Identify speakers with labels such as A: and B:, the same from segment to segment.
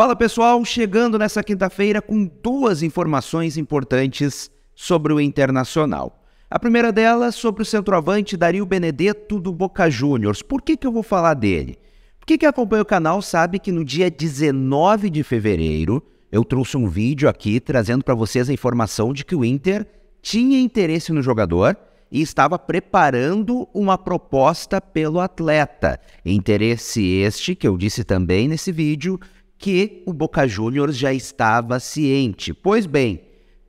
A: Fala pessoal, chegando nessa quinta-feira com duas informações importantes sobre o Internacional. A primeira delas sobre o centroavante Dario Benedetto do Boca Juniors. Por que, que eu vou falar dele? Porque quem acompanha o canal sabe que no dia 19 de fevereiro eu trouxe um vídeo aqui trazendo para vocês a informação de que o Inter tinha interesse no jogador e estava preparando uma proposta pelo atleta. Interesse este que eu disse também nesse vídeo que o Boca Juniors já estava ciente. Pois bem,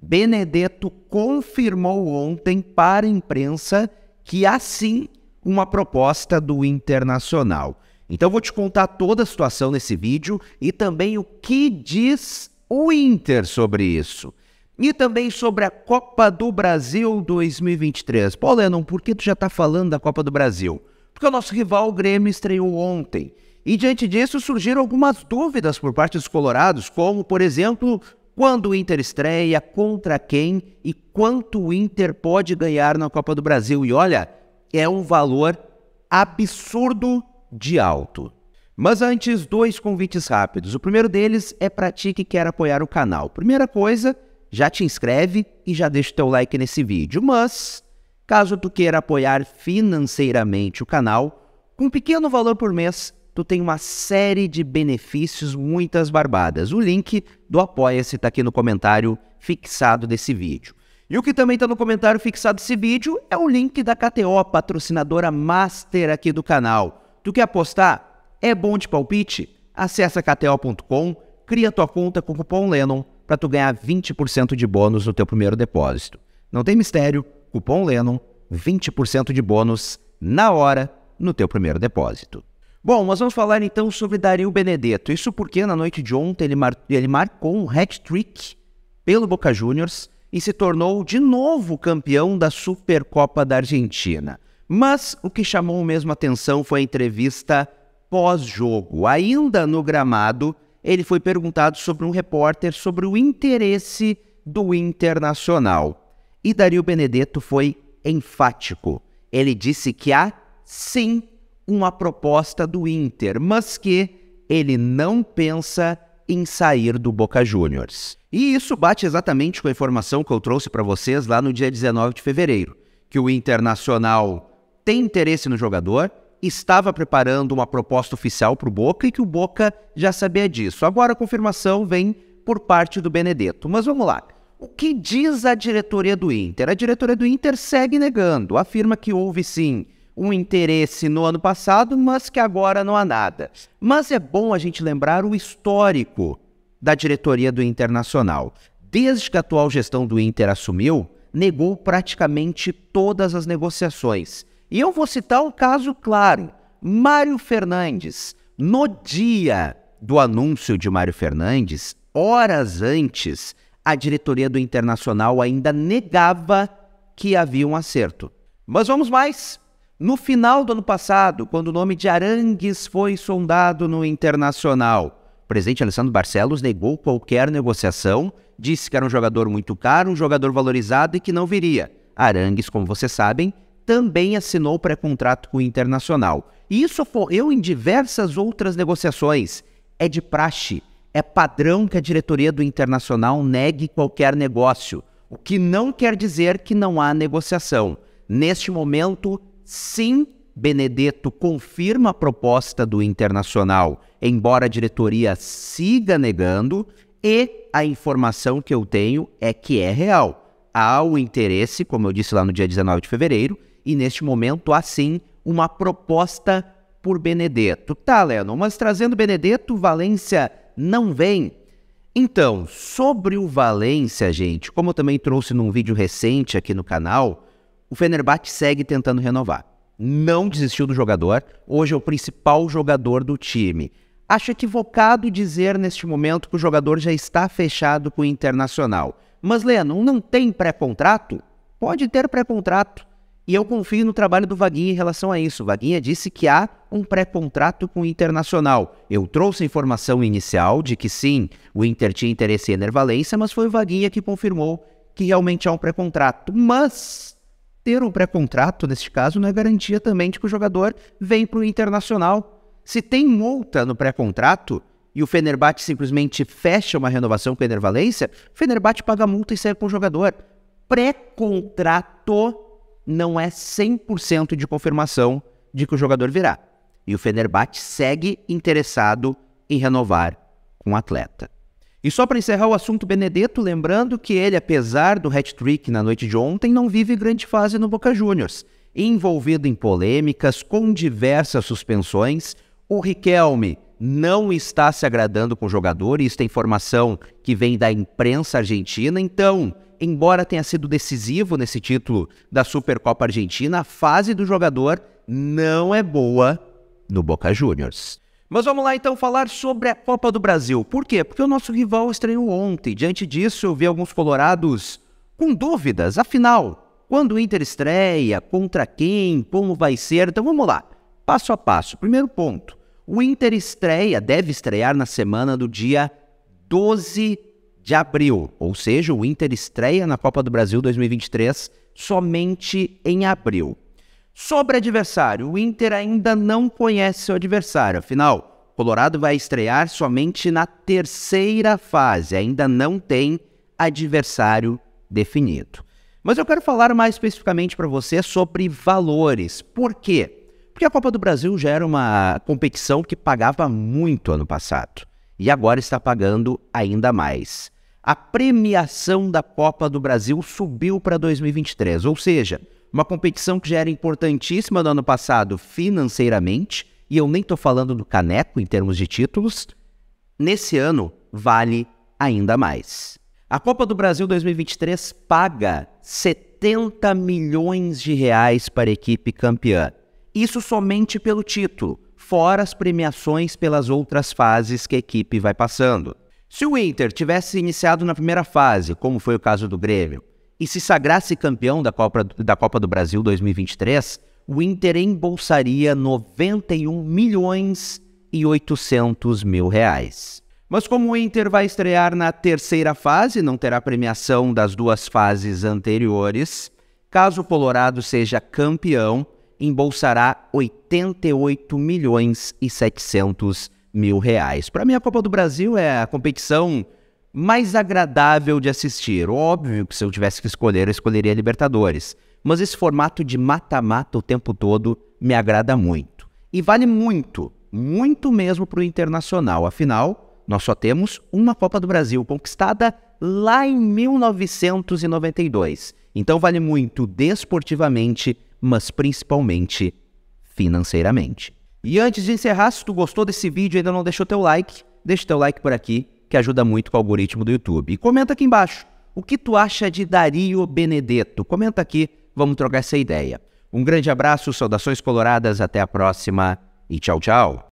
A: Benedetto confirmou ontem para a imprensa que há sim uma proposta do Internacional. Então vou te contar toda a situação nesse vídeo e também o que diz o Inter sobre isso. E também sobre a Copa do Brasil 2023. Paulo Lennon, por que tu já está falando da Copa do Brasil? Porque o nosso rival, o Grêmio, estreou ontem. E diante disso surgiram algumas dúvidas por parte dos colorados, como, por exemplo, quando o Inter estreia, contra quem e quanto o Inter pode ganhar na Copa do Brasil. E olha, é um valor absurdo de alto. Mas antes, dois convites rápidos. O primeiro deles é para ti que quer apoiar o canal. Primeira coisa, já te inscreve e já deixa o teu like nesse vídeo. Mas, caso tu queira apoiar financeiramente o canal, com um pequeno valor por mês, tu tem uma série de benefícios, muitas barbadas. O link do Apoia-se está aqui no comentário fixado desse vídeo. E o que também está no comentário fixado desse vídeo é o link da KTO, patrocinadora master aqui do canal. Tu quer apostar? É bom de palpite? Acesse kto.com, cria tua conta com o cupom Lennon para tu ganhar 20% de bônus no teu primeiro depósito. Não tem mistério, cupom Lennon, 20% de bônus na hora no teu primeiro depósito. Bom, nós vamos falar então sobre Dario Benedetto. Isso porque na noite de ontem ele, mar... ele marcou um hat-trick pelo Boca Juniors e se tornou de novo campeão da Supercopa da Argentina. Mas o que chamou mesmo atenção foi a entrevista pós-jogo. Ainda no gramado, ele foi perguntado sobre um repórter sobre o interesse do Internacional. E Dario Benedetto foi enfático. Ele disse que há sim uma proposta do Inter, mas que ele não pensa em sair do Boca Juniors. E isso bate exatamente com a informação que eu trouxe para vocês lá no dia 19 de fevereiro, que o Internacional tem interesse no jogador, estava preparando uma proposta oficial para o Boca e que o Boca já sabia disso. Agora a confirmação vem por parte do Benedetto. Mas vamos lá. O que diz a diretoria do Inter? A diretoria do Inter segue negando, afirma que houve sim um interesse no ano passado, mas que agora não há nada. Mas é bom a gente lembrar o histórico da diretoria do Internacional. Desde que a atual gestão do Inter assumiu, negou praticamente todas as negociações. E eu vou citar um caso claro: Mário Fernandes. No dia do anúncio de Mário Fernandes, horas antes, a diretoria do Internacional ainda negava que havia um acerto. Mas vamos mais. No final do ano passado, quando o nome de Arangues foi sondado no Internacional, o presidente Alessandro Barcelos negou qualquer negociação, disse que era um jogador muito caro, um jogador valorizado e que não viria. Arangues, como vocês sabem, também assinou pré-contrato com o Internacional. E isso ocorreu em diversas outras negociações. É de praxe, é padrão que a diretoria do Internacional negue qualquer negócio, o que não quer dizer que não há negociação. Neste momento, Sim, Benedetto confirma a proposta do Internacional, embora a diretoria siga negando, e a informação que eu tenho é que é real. Há o interesse, como eu disse lá no dia 19 de fevereiro, e neste momento há sim uma proposta por Benedetto. Tá, Lennon, mas trazendo Benedetto, Valência não vem. Então, sobre o Valência, gente, como eu também trouxe num vídeo recente aqui no canal, o Fenerbahçe segue tentando renovar. Não desistiu do jogador, hoje é o principal jogador do time. Acho equivocado dizer neste momento que o jogador já está fechado com o Internacional. Mas Leno, não tem pré-contrato? Pode ter pré-contrato. E eu confio no trabalho do Vaguinha em relação a isso. Vaguinha disse que há um pré-contrato com o Internacional. Eu trouxe a informação inicial de que sim, o Inter tinha interesse em Enervalência, mas foi o Vaguinha que confirmou que realmente há um pré-contrato. Mas ter um pré-contrato, nesse caso, não é garantia também de que o jogador vem para o Internacional. Se tem multa no pré-contrato e o Fenerbahçe simplesmente fecha uma renovação com a Enervalência, o Fenerbahçe paga a multa e sai com o jogador. Pré-contrato não é 100% de confirmação de que o jogador virá. E o Fenerbahçe segue interessado em renovar com o atleta. E só para encerrar o assunto Benedetto, lembrando que ele, apesar do hat-trick na noite de ontem, não vive grande fase no Boca Juniors. Envolvido em polêmicas, com diversas suspensões, o Riquelme não está se agradando com o jogador, e isso é informação que vem da imprensa argentina. Então, embora tenha sido decisivo nesse título da Supercopa Argentina, a fase do jogador não é boa no Boca Juniors. Mas vamos lá então falar sobre a Copa do Brasil. Por quê? Porque o nosso rival estreou ontem. Diante disso, eu vi alguns colorados com dúvidas. Afinal, quando o Inter estreia? Contra quem? Como vai ser? Então vamos lá, passo a passo. Primeiro ponto: o Inter estreia, deve estrear na semana do dia 12 de abril. Ou seja, o Inter estreia na Copa do Brasil 2023 somente em abril. Sobre adversário, o Inter ainda não conhece seu adversário, afinal, Colorado vai estrear somente na terceira fase, ainda não tem adversário definido. Mas eu quero falar mais especificamente para você sobre valores. Por quê? Porque a Copa do Brasil já era uma competição que pagava muito ano passado e agora está pagando ainda mais. A premiação da Copa do Brasil subiu para 2023, ou seja, uma competição que já era importantíssima no ano passado financeiramente, e eu nem estou falando do caneco em termos de títulos, nesse ano vale ainda mais. A Copa do Brasil 2023 paga 70 milhões de reais para a equipe campeã. Isso somente pelo título, fora as premiações pelas outras fases que a equipe vai passando. Se o Inter tivesse iniciado na primeira fase, como foi o caso do Grêmio, e se sagrasse campeão da Copa, da Copa do Brasil 2023, o Inter embolsaria 91 milhões e 800 mil reais. Mas como o Inter vai estrear na terceira fase, não terá premiação das duas fases anteriores. Caso o Colorado seja campeão, embolsará 88 milhões e 700 mil reais. Para mim, a Copa do Brasil é a competição mais agradável de assistir. Óbvio que se eu tivesse que escolher, eu escolheria Libertadores. Mas esse formato de mata-mata o tempo todo me agrada muito. E vale muito, muito mesmo para o internacional. Afinal, nós só temos uma Copa do Brasil conquistada lá em 1992. Então vale muito desportivamente, mas principalmente financeiramente. E antes de encerrar, se tu gostou desse vídeo e ainda não deixou teu like, deixa teu like por aqui que ajuda muito com o algoritmo do YouTube. E comenta aqui embaixo, o que tu acha de Dario Benedetto? Comenta aqui, vamos trocar essa ideia. Um grande abraço, saudações coloradas, até a próxima e tchau, tchau.